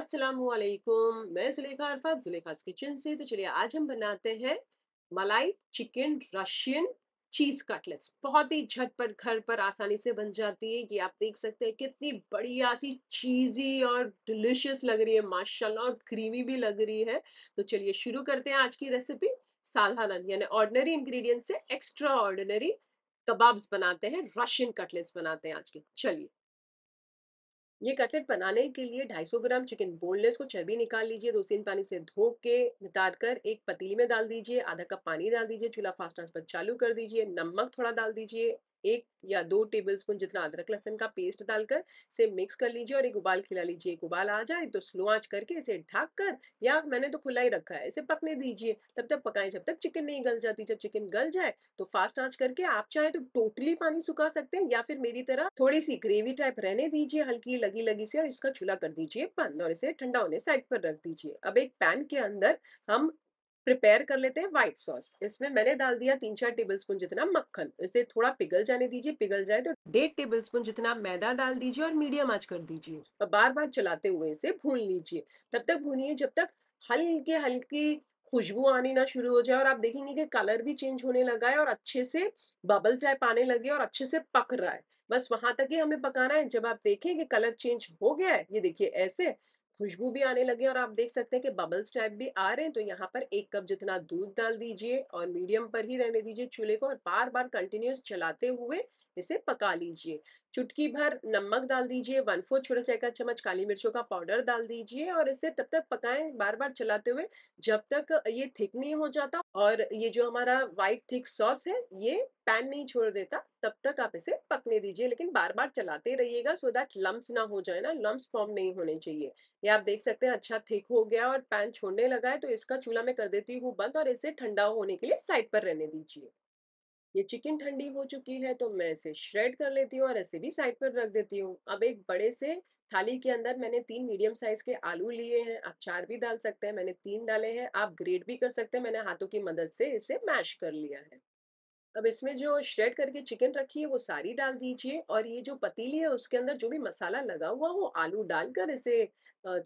असलकुम मैं जुलेखा अरफा जुलेखास किचन से तो चलिए आज हम बनाते हैं मलाई चिकन रशियन चीज़ कटलेट्स बहुत ही झटपट घर पर आसानी से बन जाती है ये आप देख सकते हैं कितनी बढ़िया सी चीज़ी और डिलिशियस लग रही है माशाल्लाह और क्रीमी भी लग रही है तो चलिए शुरू करते हैं आज की रेसिपी साधारण यानी ऑर्डनरी इंग्रेडिएंट से एक्स्ट्रा ऑर्डिनरी कबाब्स बनाते हैं रशियन कटलेट्स बनाते हैं आज के चलिए ये कटलेट बनाने के लिए 250 ग्राम चिकन बोनलेस को चर्बी निकाल लीजिए दो तीन पानी से धो के नितार कर एक पतीली में डाल दीजिए आधा कप पानी डाल दीजिए चूल्हा फास्ट आंच पर चालू कर दीजिए नमक थोड़ा डाल दीजिए एक या दो टेबल स्पून जितना अदरक लहसन का पेस्ट डालकर इसे मिक्स कर लीजिए और एक उबाल खिला लीजिए एक उबाल आ जाए तो स्लो आंच करके इसे ढक कर या मैंने तो खुला ही रखा है इसे पकने दीजिए तब तक पकाएं जब तक चिकन नहीं गल जाती जब चिकन गल जाए तो फास्ट आंच करके आप चाहे तो टोटली पानी सुखा सकते हैं या फिर मेरी तरह थोड़ी सी ग्रेवी टाइप रहने दीजिए हल्की लगी लगी से और इसका चूल्हा कर दीजिए बंद और इसे ठंडा होने साइड पर रख दीजिए अब एक पैन के अंदर हम प्रिपेयर कर लेते हैं व्हाइट सॉस इसमें मैंने डाल दिया तीन चार टेबल स्पून जितना मक्खन इसे थोड़ा पिघल जाने दीजिए पिघल जाए तो डेढ़ टेबल स्पून जितना मैदा डाल दीजिए और मीडियम आंच कर दीजिए और बार बार चलाते हुए इसे भून लीजिए तब तक भूनिए जब तक हल्के हल्की खुशबू आनी ना शुरू हो जाए और आप देखेंगे कि कलर भी चेंज होने लगा है और अच्छे से बबल टाइप आने लगे और अच्छे से पक रहा है बस वहां तक ही हमें पकाना है जब आप देखें कि कलर चेंज हो गया है ये देखिए ऐसे खुशबू भी आने लगे और आप देख सकते हैं कि बबल्स टाइप भी आ रहे हैं तो यहाँ पर एक कप जितना दूध डाल दीजिए और मीडियम पर ही रहने दीजिए चूल्हे को और बार बार कंटिन्यूस चलाते हुए तरीके से पका लीजिए चुटकी भर नमक डाल दीजिए वन फोर्थ छोटा चाय का चम्मच काली मिर्चों का पाउडर डाल दीजिए और इसे तब तक पकाएं बार बार चलाते हुए जब तक ये थिक नहीं हो जाता और ये जो हमारा व्हाइट थिक सॉस है ये पैन नहीं छोड़ देता तब तक आप इसे पकने दीजिए लेकिन बार बार चलाते रहिएगा सो दैट लम्ब ना हो जाए ना लम्ब फॉर्म नहीं होने चाहिए ये आप देख सकते हैं अच्छा थिक हो गया और पैन छोड़ने लगा है तो इसका चूल्हा मैं कर देती हूँ बंद और इसे ठंडा होने के लिए साइड पर रहने दीजिए ये चिकन ठंडी हो चुकी है तो मैं इसे श्रेड कर लेती हूँ और ऐसे भी साइड पर रख देती हूँ अब एक बड़े से थाली के अंदर मैंने तीन मीडियम साइज के आलू लिए हैं आप चार भी डाल सकते हैं मैंने तीन डाले हैं आप ग्रेट भी कर सकते हैं मैंने हाथों की मदद से इसे मैश कर लिया है अब इसमें जो श्रेड करके चिकन रखी है वो सारी डाल दीजिए और ये जो पतीली है उसके अंदर जो भी मसाला लगा हुआ वो आलू डालकर इसे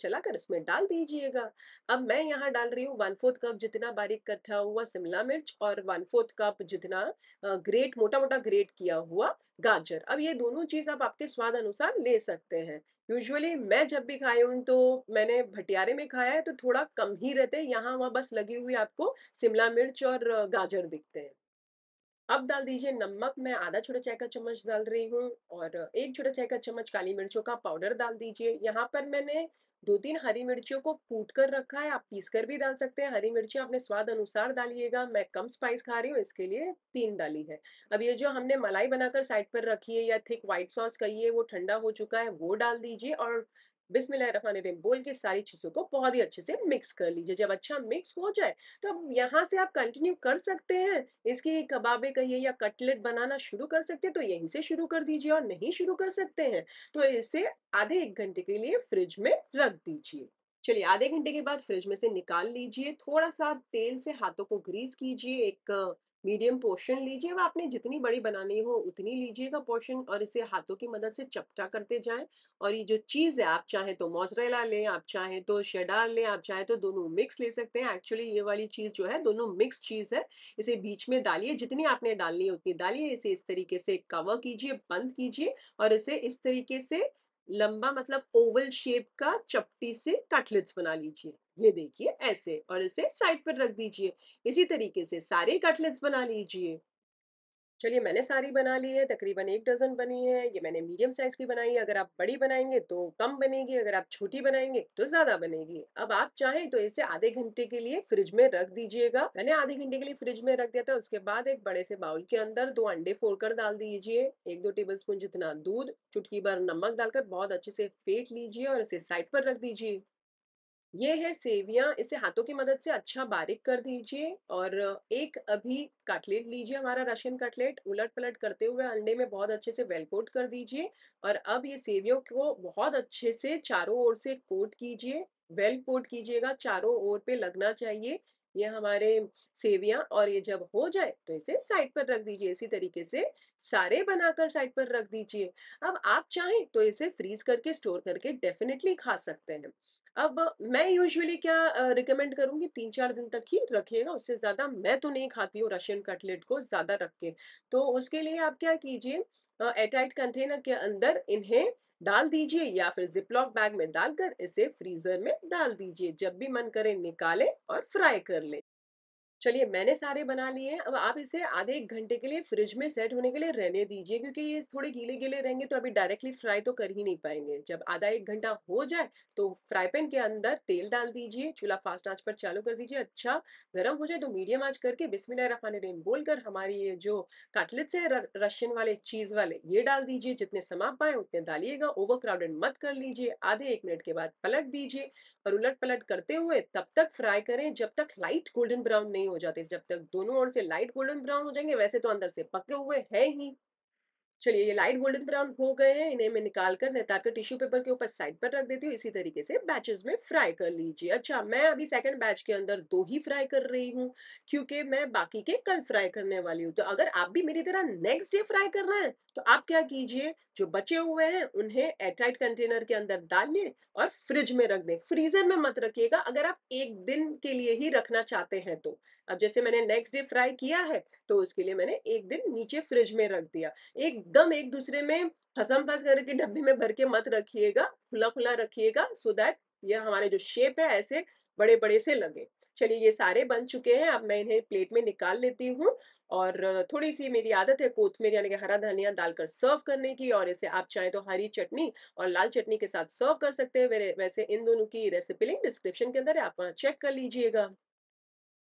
चलाकर इसमें डाल दीजिएगा अब मैं यहाँ डाल रही हूँ वन फोर्थ कप जितना बारीक कटा हुआ शिमला मिर्च और वन फोर्थ कप जितना ग्रेट मोटा मोटा ग्रेट किया हुआ गाजर अब ये दोनों चीज़ आप आपके स्वाद अनुसार ले सकते हैं यूजुअली मैं जब भी खाई हूँ तो मैंने भटियारे में खाया है तो थोड़ा कम ही रहते हैं यहाँ वहाँ बस लगी हुई आपको शिमला मिर्च और गाजर दिखते हैं अब डाल दीजिए नमक मैं आधा छोटा चाय का चम्मच डाल रही हूँ और एक छोटा चाय का चम्मच काली मिर्चों का पाउडर डाल दीजिए यहाँ पर मैंने दो तीन हरी मिर्चियों को कूट कर रखा है आप पीस कर भी डाल सकते हैं हरी मिर्ची आपने स्वाद अनुसार डालिएगा मैं कम स्पाइस खा रही हूँ इसके लिए तीन डाली है अब ये जो हमने मलाई बनाकर साइड पर रखी है या थिक व्हाइट सॉस कहिए वो ठंडा हो चुका है वो डाल दीजिए और बिस्मिल्लाहिर्रहमानिर्रहीम बोल के सारी चीज़ों को बहुत ही अच्छे से मिक्स कर लीजिए जब अच्छा मिक्स हो जाए तो अब यहाँ से आप कंटिन्यू कर सकते हैं इसकी कबाबे कहिए या कटलेट बनाना शुरू कर सकते हैं तो यहीं से शुरू कर दीजिए और नहीं शुरू कर सकते हैं तो इसे आधे एक घंटे के लिए फ्रिज में रख रख दीजिए चलिए आधे घंटे के बाद फ्रिज में से निकाल लीजिए थोड़ा सा तेल से हाथों को ग्रीस कीजिए एक मीडियम पोर्शन लीजिए व आपने जितनी बड़ी बनानी हो उतनी लीजिएगा पोर्शन और इसे हाथों की मदद से चपटा करते जाएं और ये जो चीज़ है आप चाहे तो मोजरेला लें आप चाहे तो शेडार लें आप चाहे तो दोनों मिक्स ले सकते हैं एक्चुअली ये वाली चीज़ जो है दोनों मिक्स चीज़ है इसे बीच में डालिए जितनी आपने डालनी है उतनी डालिए इसे इस तरीके से कवर कीजिए बंद कीजिए और इसे इस तरीके से लंबा मतलब ओवल शेप का चपटी से कटलेट्स बना लीजिए ये देखिए ऐसे और इसे साइड पर रख दीजिए इसी तरीके से सारे कटलेट्स बना लीजिए चलिए मैंने सारी बना ली है तकरीबन एक डजन बनी है ये मैंने मीडियम साइज की बनाई है अगर आप बड़ी बनाएंगे तो कम बनेगी अगर आप छोटी बनाएंगे तो ज्यादा बनेगी अब आप चाहें तो इसे आधे घंटे के लिए फ्रिज में रख दीजिएगा मैंने आधे घंटे के लिए फ्रिज में रख दिया था उसके बाद एक बड़े से बाउल के अंदर दो अंडे फोड़कर डाल दीजिए एक दो टेबल स्पून जितना दूध चुटकी भर नमक डालकर बहुत अच्छे से फेंट लीजिए और इसे साइड पर रख दीजिए ये है सेवियां इसे हाथों की मदद से अच्छा बारीक कर दीजिए और एक अभी कटलेट लीजिए हमारा रशियन कटलेट उलट पलट करते हुए अंडे में बहुत अच्छे से वेल कोट कर दीजिए और अब ये सेवियों को बहुत अच्छे से चारों ओर से कोट कीजिए वेल कोट कीजिएगा चारों ओर पे लगना चाहिए ये हमारे सेवियां और ये जब हो जाए तो इसे साइड पर रख दीजिए इसी तरीके से सारे बनाकर साइड पर रख दीजिए अब आप चाहें तो इसे फ्रीज करके स्टोर करके डेफिनेटली खा सकते हैं अब मैं यूजुअली क्या रिकमेंड करूंगी करूँगी तीन चार दिन तक ही रखिएगा उससे ज़्यादा मैं तो नहीं खाती हूँ रशियन कटलेट को ज़्यादा रख के तो उसके लिए आप क्या कीजिए एटाइट कंटेनर के अंदर इन्हें डाल दीजिए या फिर जिपलॉक बैग में डालकर इसे फ्रीजर में डाल दीजिए जब भी मन करे निकाले और फ्राई कर ले चलिए मैंने सारे बना लिए हैं अब आप इसे आधे एक घंटे के लिए फ्रिज में सेट होने के लिए रहने दीजिए क्योंकि ये थोड़े गीले गीले रहेंगे तो अभी डायरेक्टली फ्राई तो कर ही नहीं पाएंगे जब आधा एक घंटा हो जाए तो फ्राई पैन के अंदर तेल डाल दीजिए चूल्हा फास्ट आंच पर चालू कर दीजिए अच्छा गर्म हो जाए तो मीडियम आंच करके बिस्मिल्लाह रहमान रहीम बोलकर हमारी ये जो काटलेट्स है रशियन वाले चीज़ वाले ये डाल दीजिए जितने समा पाए उतने डालिएगा ओवर क्राउडेड मत कर लीजिए आधे एक मिनट के बाद पलट दीजिए और उलट पलट करते हुए तब तक फ्राई करें जब तक लाइट गोल्डन ब्राउन नहीं हो जाते हैं जब तक दोनों ओर से लाइट गोल्डन ब्राउन हो जाएंगे वैसे तो अंदर से पके हुए हैं ही चलिए ये लाइट गोल्डन ब्राउन हो गए हैं इन्हें मैं निकाल कर नेतार कर टिश्यू पेपर के ऊपर साइड पर रख देती हूँ इसी तरीके से बैचेस में फ्राई कर लीजिए अच्छा मैं अभी सेकंड बैच के अंदर दो ही फ्राई कर रही हूँ क्योंकि मैं बाकी के कल फ्राई करने वाली हूँ तो अगर आप भी मेरी तरह नेक्स्ट डे फ्राई करना है तो आप क्या कीजिए जो बचे हुए हैं उन्हें एयरटाइट कंटेनर के अंदर डालिए और फ्रिज में रख दें फ्रीजर में मत रखिएगा अगर आप एक दिन के लिए ही रखना चाहते हैं तो अब जैसे मैंने नेक्स्ट डे फ्राई किया है तो उसके लिए मैंने एक दिन नीचे फ्रिज में रख दिया एकदम एक दूसरे में फसम फस करके डब्बे में भर के मत रखिएगा खुला खुला रखिएगा सो दैट यह हमारे जो शेप है ऐसे बड़े बड़े से लगे चलिए ये सारे बन चुके हैं अब मैं इन्हें प्लेट में निकाल लेती हूँ और थोड़ी सी मेरी आदत है कोथमेर यानी कि हरा धनिया डालकर सर्व करने की और इसे आप चाहे तो हरी चटनी और लाल चटनी के साथ सर्व कर सकते हैं वैसे इन दोनों की रेसिपी लिंक डिस्क्रिप्शन के अंदर है आप वहाँ चेक कर लीजिएगा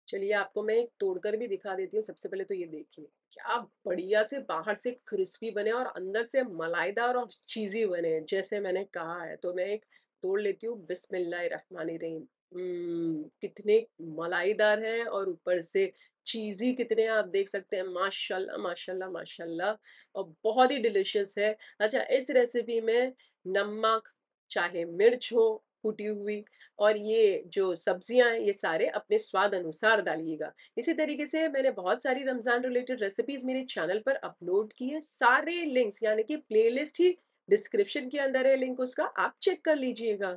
चलिए आपको मैं एक तोड़कर भी दिखा देती हूँ सबसे पहले तो ये देखिए क्या बढ़िया से बाहर से क्रिस्पी बने और अंदर से मलाईदार और चीज़ी बने जैसे मैंने कहा है तो मैं एक तोड़ लेती हूँ रही कितने मलाईदार हैं और ऊपर से चीज़ी कितने आप देख सकते हैं माशाल्लाह माशाल्लाह माशाल्लाह और बहुत ही डिलिशियस है अच्छा इस रेसिपी में नमक चाहे मिर्च हो कुटी हुई और ये जो सब्जियां हैं ये सारे अपने स्वाद अनुसार डालिएगा इसी तरीके से मैंने बहुत सारी रमज़ान रिलेटेड रेसिपीज़ मेरे चैनल पर अपलोड की है सारे लिंक्स यानी कि प्लेलिस्ट ही डिस्क्रिप्शन के अंदर है लिंक उसका आप चेक कर लीजिएगा